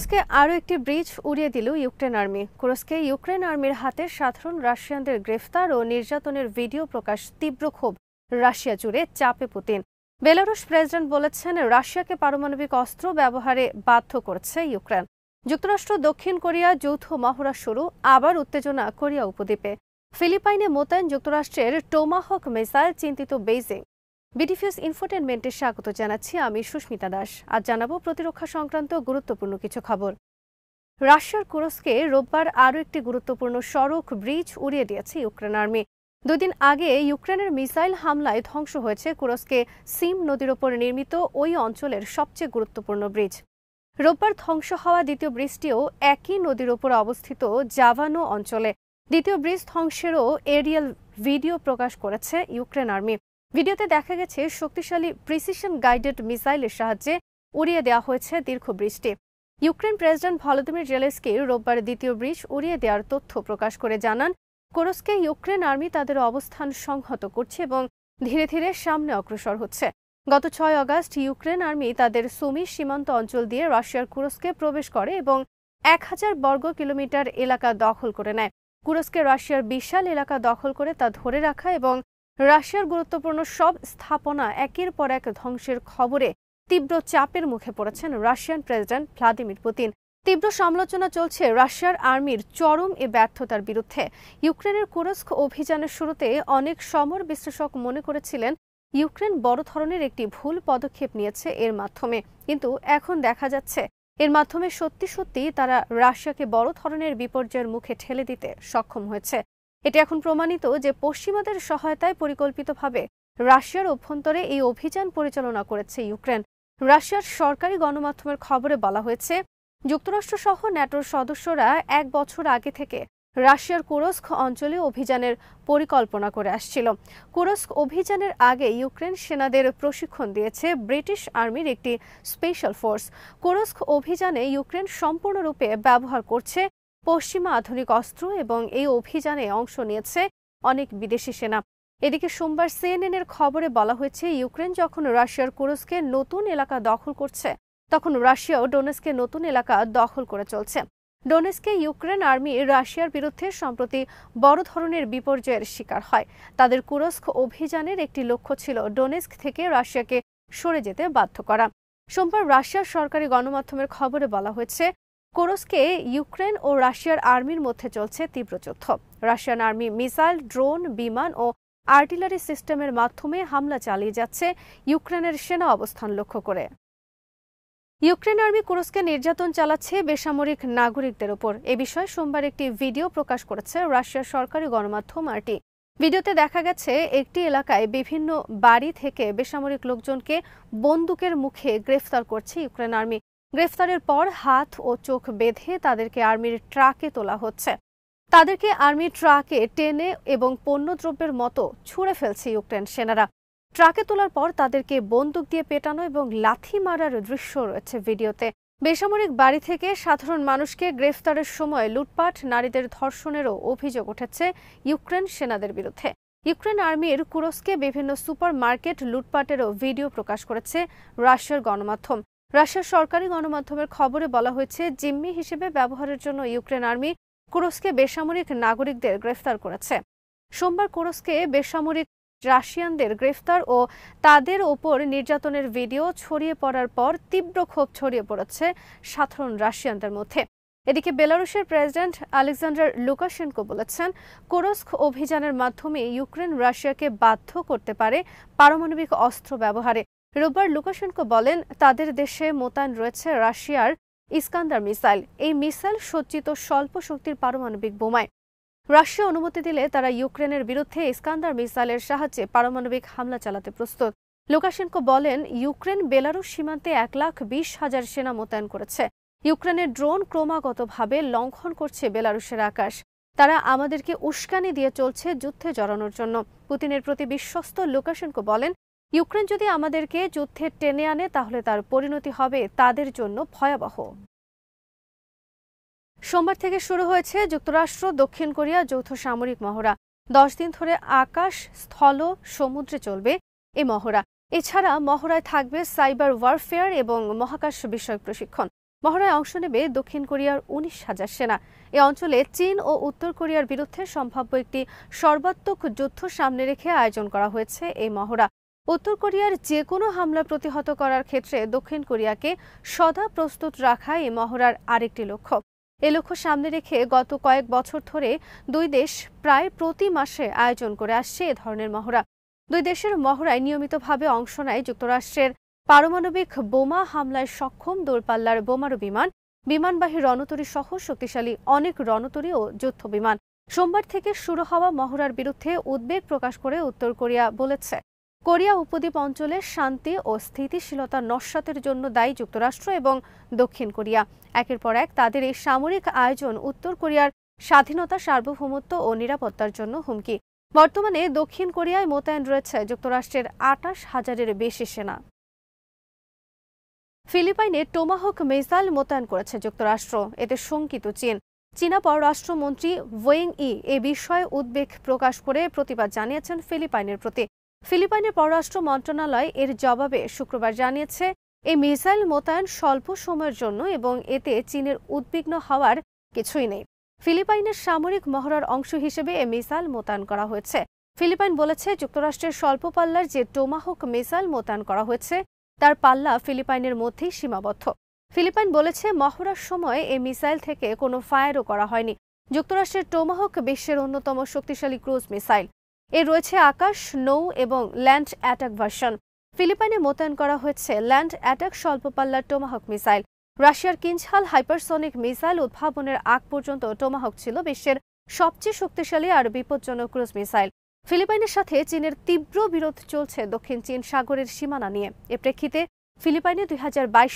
কুরস্কে আরও একটি ব্রিজ উড়িয়ে দিল ইউক্রেন আর্মি কুরস্কে ইউক্রেন আর্মির হাতে সাধারণ রাশিয়ানদের গ্রেফতার ও নির্যাতনের ভিডিও প্রকাশ তীব্র ক্ষোভ রাশিয়া জুড়ে চাপে পুতিন বেলারুশ প্রেসিডেন্ট বলেছেন রাশিয়াকে পারমাণবিক অস্ত্র ব্যবহারে বাধ্য করছে ইউক্রেন যুক্তরাষ্ট্র দক্ষিণ কোরিয়া যৌথ মহড়া শুরু আবার উত্তেজনা কোরিয়া উপদ্বীপে ফিলিপাইনে মোতায়েন যুক্তরাষ্ট্রের টোমাহক মিসাইল চিন্তিত বেইজিং বিডিফিউস ইনফোটেনমেন্টে স্বাগত জানাচ্ছি আমি সুস্মিতা দাস আজ জানাবো প্রতিরক্ষা সংক্রান্ত গুরুত্বপূর্ণ কিছু খবর রাশিয়ার কুরস্কে রোববার আরও একটি গুরুত্বপূর্ণ সড়ক ব্রিজ উড়িয়ে দিয়েছে ইউক্রেন আর্মি দুদিন আগে ইউক্রেনের মিসাইল হামলায় ধ্বংস হয়েছে কুরস্কে সিম নদীর ওপর নির্মিত ওই অঞ্চলের সবচেয়ে গুরুত্বপূর্ণ ব্রিজ রোববার ধ্বংস হওয়া দ্বিতীয় ব্রিজটিও একই নদীর ওপর অবস্থিত জাভানো অঞ্চলে দ্বিতীয় ব্রিজ ধ্বংসেরও এরিয়াল ভিডিও প্রকাশ করেছে ইউক্রেন আর্মি ভিডিওতে দেখা গেছে শক্তিশালী প্রিসিশন গাইডেড মিসাইলের সাহায্যে উড়িয়ে দেওয়া হয়েছে দীর্ঘ ব্রিজটি ইউক্রেন প্রেসিডেন্ট ভলোদিমির জেলেস্কি রোববার দ্বিতীয় ব্রিজ উড়িয়ে দেওয়ার তথ্য প্রকাশ করে জানান কোরসকে ইউক্রেন আর্মি তাদের অবস্থান সংহত করছে এবং ধীরে ধীরে সামনে অগ্রসর হচ্ছে গত ছয় অগাস্ট ইউক্রেন আর্মি তাদের সুমি সীমান্ত অঞ্চল দিয়ে রাশিয়ার কুরস্কে প্রবেশ করে এবং এক হাজার বর্গ কিলোমিটার এলাকা দখল করে নেয় কুরস্কে রাশিয়ার বিশাল এলাকা দখল করে তা ধরে রাখা এবং রাশিয়ার গুরুত্বপূর্ণ সব স্থাপনা একের পর এক ধ্বংসের খবরে তীব্র চাপের মুখে পড়েছেন রাশিয়ান প্রেসিডেন্ট ভ্লাদিমির পুতিন তীব্র সমালোচনা চলছে রাশিয়ার আর্মির চরম এ ব্যর্থতার বিরুদ্ধে ইউক্রেনের কুরস্ক অভিযানের শুরুতে অনেক সমর বিশ্লেষক মনে করেছিলেন ইউক্রেন বড় ধরনের একটি ভুল পদক্ষেপ নিয়েছে এর মাধ্যমে কিন্তু এখন দেখা যাচ্ছে এর মাধ্যমে সত্যি সত্যি তারা রাশিয়াকে বড় ধরনের বিপর্যয়ের মুখে ঠেলে দিতে সক্ষম হয়েছে এটি এখন প্রমাণিত যে পশ্চিমাদের সহায়তায় পরিকল্পিতভাবে রাশিয়ার অভ্যন্তরে এই অভিযান পরিচালনা করেছে ইউক্রেন রাশিয়ার সরকারি গণমাধ্যমের খবরে বলা হয়েছে যুক্তরাষ্ট্র সহ ন্যাটোর সদস্যরা এক বছর আগে থেকে রাশিয়ার কুরস্ক অঞ্চলে অভিযানের পরিকল্পনা করে আসছিল কুরস্ক অভিযানের আগে ইউক্রেন সেনাদের প্রশিক্ষণ দিয়েছে ব্রিটিশ আর্মির একটি স্পেশাল ফোর্স কুরস্ক অভিযানে ইউক্রেন সম্পূর্ণরূপে ব্যবহার করছে পশ্চিমা আধুনিক অস্ত্র এবং এই অভিযানে অংশ নিয়েছে অনেক বিদেশি সেনা এদিকে সোমবার সিএনএন এর খবরে বলা হয়েছে ইউক্রেন যখন রাশিয়ার কুরস্কে নতুন এলাকা দখল করছে তখন রাশিয়াও ডোনেস্কে নতুন এলাকা দখল করে চলছে ডোনেস্কে ইউক্রেন আর্মি রাশিয়ার বিরুদ্ধে সম্প্রতি বড় ধরনের বিপর্যয়ের শিকার হয় তাদের কুরস্ক অভিযানের একটি লক্ষ্য ছিল ডোনেস্ক থেকে রাশিয়াকে সরে যেতে বাধ্য করা সোমবার রাশিয়ার সরকারি গণমাধ্যমের খবরে বলা হয়েছে কোরসকে ইউক্রেন ও রাশিয়ার আর্মির মধ্যে চলছে তীব্র যুদ্ধ রাশিয়ান আর্মি মিসাইল ড্রোন বিমান ও আর্টিলারি সিস্টেমের মাধ্যমে হামলা চালিয়ে যাচ্ছে ইউক্রেনের সেনা অবস্থান লক্ষ্য করে ইউক্রেন আর্মি কুরস্কে নির্যাতন চালাচ্ছে বেসামরিক নাগরিকদের ওপর এ বিষয়ে সোমবার একটি ভিডিও প্রকাশ করেছে রাশিয়ার সরকারি গণমাধ্যম আরটি ভিডিওতে দেখা গেছে একটি এলাকায় বিভিন্ন বাড়ি থেকে বেসামরিক লোকজনকে বন্দুকের মুখে গ্রেফতার করছে ইউক্রেন আর্মি গ্রেফতারের পর হাত ও চোখ বেঁধে তাদেরকে আর্মির ট্রাকে তোলা হচ্ছে তাদেরকে আর্মি ট্রাকে টেনে এবং পণ্যদ্রব্যের মতো ছুঁড়ে ফেলছে ইউক্রেন সেনারা ট্রাকে তোলার পর তাদেরকে বন্দুক দিয়ে পেটানো এবং লাথি মারার দৃশ্য রয়েছে ভিডিওতে বেসামরিক বাড়ি থেকে সাধারণ মানুষকে গ্রেফতারের সময় লুটপাট নারীদের ধর্ষণেরও অভিযোগ উঠেছে ইউক্রেন সেনাদের বিরুদ্ধে ইউক্রেন আর্মির কুরস্কে বিভিন্ন সুপার মার্কেট লুটপাটেরও ভিডিও প্রকাশ করেছে রাশিয়ার গণমাধ্যম রাশিয়ার সরকারি গণমাধ্যমের খবরে বলা হয়েছে জিম্মি হিসেবে ব্যবহারের জন্য ইউক্রেন আর্মি কুরস্কে বেসামরিক নাগরিকদের গ্রেফতার করেছে সোমবার কুরস্কে বেসামরিক রাশিয়ানদের গ্রেফতার ও তাদের ওপর নির্যাতনের ভিডিও ছড়িয়ে পড়ার পর তীব্র ক্ষোভ ছড়িয়ে পড়েছে সাধারণ রাশিয়ানদের মধ্যে এদিকে বেলারুশের প্রেসিডেন্ট আলেকজান্ডার লুকাশেনকো বলেছেন কোরস্ক অভিযানের মাধ্যমে ইউক্রেন রাশিয়াকে বাধ্য করতে পারে পারমাণবিক অস্ত্র ব্যবহারে রোববার লুকাশেনকো বলেন তাদের দেশে মোতায়েন রয়েছে রাশিয়ার ইস্কান্দার মিসাইল এই মিসাইল সজ্জিত স্বল্প শক্তির পারমাণবিক বোমায় রাশিয়া অনুমতি দিলে তারা ইউক্রেনের বিরুদ্ধে ইস্কান্দার মিসাইলের সাহায্যে পারমাণবিক হামলা চালাতে প্রস্তুত লুকাশেনকো বলেন ইউক্রেন বেলারুশ সীমান্তে এক লাখ বিশ হাজার সেনা মোতায়েন করেছে ইউক্রেনের ড্রোন ক্রমাগতভাবে লঙ্ঘন করছে বেলারুশের আকাশ তারা আমাদেরকে উস্কানি দিয়ে চলছে যুদ্ধে জড়ানোর জন্য পুতিনের প্রতি বিশ্বস্ত লুকাশেনকো বলেন ইউক্রেন যদি আমাদেরকে যুদ্ধে টেনে আনে তাহলে তার পরিণতি হবে তাদের জন্য ভয়াবহ সোমবার থেকে শুরু হয়েছে যুক্তরাষ্ট্র দক্ষিণ কোরিয়া যৌথ সামরিক মহড়া দশ দিন ধরে আকাশ স্থল সমুদ্রে চলবে এ মহড়া এছাড়া মহড়ায় থাকবে সাইবার ওয়ারফেয়ার এবং মহাকাশ বিষয়ক প্রশিক্ষণ মহড়ায় অংশ নেবে দক্ষিণ কোরিয়ার উনিশ হাজার সেনা এ অঞ্চলে চীন ও উত্তর কোরিয়ার বিরুদ্ধে সম্ভাব্য একটি সর্বাত্মক যুদ্ধ সামনে রেখে আয়োজন করা হয়েছে এই মহড়া উত্তর কোরিয়ার যে কোনো হামলা প্রতিহত করার ক্ষেত্রে দক্ষিণ কোরিয়াকে সদা প্রস্তুত রাখা এ মহড়ার আরেকটি লক্ষ্য এ লক্ষ্য সামনে রেখে গত কয়েক বছর ধরে দুই দেশ প্রায় প্রতি মাসে আয়োজন করে আসছে এ ধরনের মহড়া দুই দেশের মহড়ায় নিয়মিতভাবে অংশ নেয় যুক্তরাষ্ট্রের পারমাণবিক বোমা হামলায় সক্ষম দূরপাল্লার বোমারু বিমান বিমানবাহী রণতরী সহ শক্তিশালী অনেক রণতরী ও যুদ্ধ বিমান সোমবার থেকে শুরু হওয়া মহড়ার বিরুদ্ধে উদ্বেগ প্রকাশ করে উত্তর কোরিয়া বলেছে কোরিয়া উপদ্বীপ অঞ্চলে শান্তি ও স্থিতিশীলতা নস্বাতের জন্য দায়ী যুক্তরাষ্ট্র এবং দক্ষিণ কোরিয়া একের পর এক তাদের এই সামরিক আয়োজন উত্তর কোরিয়ার স্বাধীনতা সার্বভৌমত্ব ও নিরাপত্তার জন্য হুমকি বর্তমানে দক্ষিণ কোরিয়ায় মোতায়েন রয়েছে যুক্তরাষ্ট্রের আটাশ হাজারের বেশি সেনা ফিলিপাইনে টোমাহক মিসাইল মোতায়েন করেছে যুক্তরাষ্ট্র এতে শঙ্কিত চীন চীনা পররাষ্ট্রমন্ত্রী ওয়েং ই এ বিষয়ে উদ্বেগ প্রকাশ করে প্রতিবাদ জানিয়েছেন ফিলিপাইনের প্রতি ফিলিপাইনের পররাষ্ট্র মন্ত্রণালয় এর জবাবে শুক্রবার জানিয়েছে এই মিসাইল মোতায়েন স্বল্প সময়ের জন্য এবং এতে চীনের উদ্বিগ্ন হওয়ার কিছুই নেই ফিলিপাইনের সামরিক মহড়ার অংশ হিসেবে এ মিসাইল মোতায়েন করা হয়েছে ফিলিপাইন বলেছে যুক্তরাষ্ট্রের স্বল্প পাল্লার যে টোমাহক মিসাইল মোতায়েন করা হয়েছে তার পাল্লা ফিলিপাইনের মধ্যেই সীমাবদ্ধ ফিলিপাইন বলেছে মহড়ার সময় এই মিসাইল থেকে কোনো ফায়ারও করা হয়নি যুক্তরাষ্ট্রের টোমাহক বিশ্বের অন্যতম শক্তিশালী ক্রুজ মিসাইল এর রয়েছে আকাশ নৌ এবং ল্যান্ড অ্যাটাক ভার্সন ফিলিপাইনে মোতায়েন করা হয়েছে ল্যান্ড অ্যাটাক স্বল্প পাল্লার টোমাহক মিসাইল রাশিয়ার কিঞ্ছাল হাইপারসনিক মিসাইল উদ্ভাবনের আগ পর্যন্ত টোমাহক ছিল বিশ্বের সবচেয়ে শক্তিশালী আর বিপজ্জনক ক্রুজ মিসাইল ফিলিপাইনের সাথে চীনের তীব্র বিরোধ চলছে দক্ষিণ চীন সাগরের সীমানা নিয়ে এ প্রেক্ষিতে ফিলিপাইনে দুই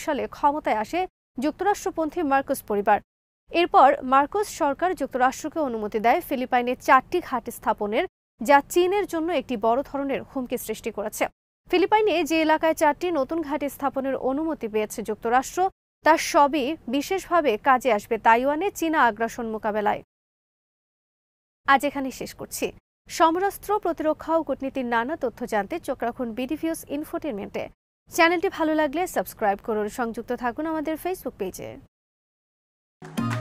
সালে ক্ষমতায় আসে যুক্তরাষ্ট্রপন্থী মার্কোস পরিবার এরপর মার্কোস সরকার যুক্তরাষ্ট্রকে অনুমতি দেয় ফিলিপাইনে চারটি ঘাট স্থাপনের যা চীনের জন্য একটি বড় ধরনের হুমকি সৃষ্টি করেছে ফিলিপাইনে যে এলাকায় চারটি নতুন ঘাঁটি স্থাপনের অনুমতি পেয়েছে যুক্তরাষ্ট্র তার সবই বিশেষভাবে কাজে আসবে তাইওয়ানে চীনা আগ্রাসন মোকাবেলায় আজ এখানে শেষ করছি সমরাস্ত্র প্রতিরক্ষা ও কূটনীতির নানা তথ্য জানতে চোখ রাখুন বিডিভিউস ইনফোটেনমেন্টে চ্যানেলটি ভালো লাগলে সাবস্ক্রাইব করুন সংযুক্ত থাকুন আমাদের ফেসবুক পেজে